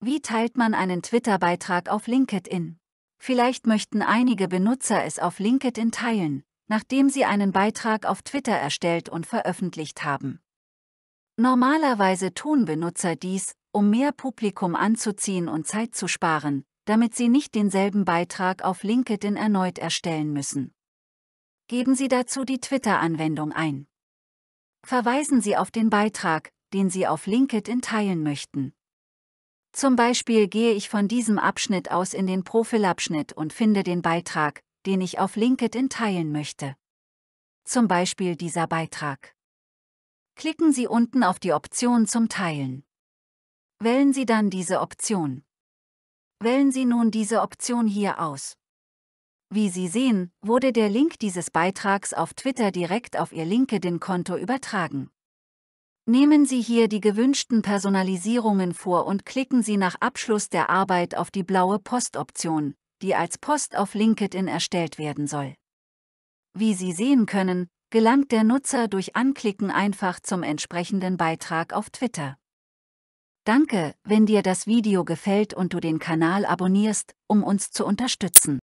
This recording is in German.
Wie teilt man einen Twitter-Beitrag auf LinkedIn? Vielleicht möchten einige Benutzer es auf LinkedIn teilen, nachdem sie einen Beitrag auf Twitter erstellt und veröffentlicht haben. Normalerweise tun Benutzer dies, um mehr Publikum anzuziehen und Zeit zu sparen, damit sie nicht denselben Beitrag auf LinkedIn erneut erstellen müssen. Geben Sie dazu die Twitter-Anwendung ein. Verweisen Sie auf den Beitrag, den Sie auf LinkedIn teilen möchten. Zum Beispiel gehe ich von diesem Abschnitt aus in den Profilabschnitt und finde den Beitrag, den ich auf LinkedIn teilen möchte. Zum Beispiel dieser Beitrag. Klicken Sie unten auf die Option zum Teilen. Wählen Sie dann diese Option. Wählen Sie nun diese Option hier aus. Wie Sie sehen, wurde der Link dieses Beitrags auf Twitter direkt auf Ihr LinkedIn-Konto übertragen. Nehmen Sie hier die gewünschten Personalisierungen vor und klicken Sie nach Abschluss der Arbeit auf die blaue Postoption, die als Post auf LinkedIn erstellt werden soll. Wie Sie sehen können, gelangt der Nutzer durch Anklicken einfach zum entsprechenden Beitrag auf Twitter. Danke, wenn dir das Video gefällt und du den Kanal abonnierst, um uns zu unterstützen.